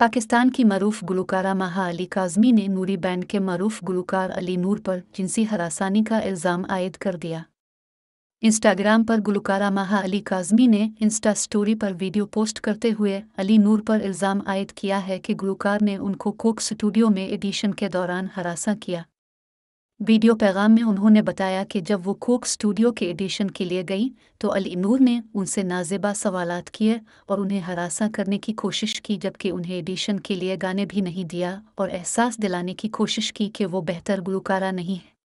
पाकिस्तान की मरूफ गुलकारा महा अली काजमी ने नूरी बैंड के मरूफ गुलकार अली नूर पर जिनसी हरासानी का इल्ज़ाम आयद कर दिया इंस्टाग्राम पर गुलकारा महा अली काजमी ने इंस्टा स्टोरी पर वीडियो पोस्ट करते हुए अली नूर पर इल्ज़ाम आयद किया है कि गुलकार ने उनको कोक स्टूडियो में एडिशन के दौरान हरासा किया वीडियो पैगाम में उन्होंने बताया कि जब वो कोक स्टूडियो के एडिशन के लिए गई तो अली नूर ने उनसे नाजेबा सवाल किए और उन्हें हरासा करने की कोशिश की जबकि उन्हें एडिशन के लिए गाने भी नहीं दिया और एहसास दिलाने की कोशिश की कि वो बेहतर गुलकारा नहीं है